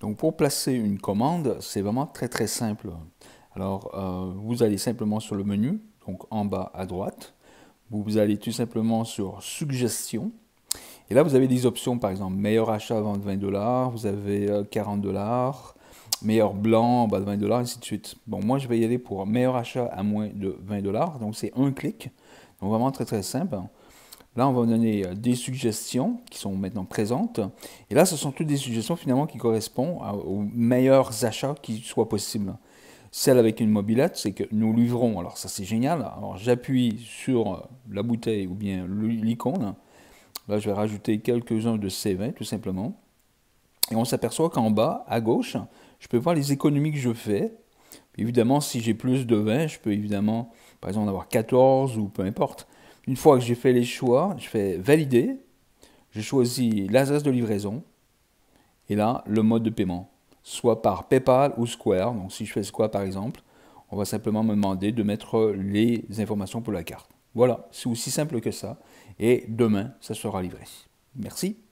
Donc pour placer une commande, c'est vraiment très très simple. Alors euh, vous allez simplement sur le menu, donc en bas à droite, vous allez tout simplement sur suggestion Et là vous avez des options, par exemple meilleur achat avant de 20 dollars, vous avez 40 euh, dollars, meilleur blanc en bas de 20 dollars, ainsi de suite. Bon, moi je vais y aller pour meilleur achat à moins de 20 dollars, donc c'est un clic, donc vraiment très très simple. Là, on va donner euh, des suggestions qui sont maintenant présentes. Et là, ce sont toutes des suggestions finalement qui correspondent aux meilleurs achats qui soient possibles. Celle avec une mobilette, c'est que nous livrons. Alors ça, c'est génial. Alors j'appuie sur euh, la bouteille ou bien l'icône. Là, je vais rajouter quelques-uns de ces vins, tout simplement. Et on s'aperçoit qu'en bas, à gauche, je peux voir les économies que je fais. Évidemment, si j'ai plus de vins, je peux évidemment, par exemple, en avoir 14 ou peu importe. Une fois que j'ai fait les choix, je fais valider. Je choisis l'adresse de livraison et là, le mode de paiement, soit par PayPal ou Square. Donc, si je fais Square par exemple, on va simplement me demander de mettre les informations pour la carte. Voilà, c'est aussi simple que ça. Et demain, ça sera livré. Merci.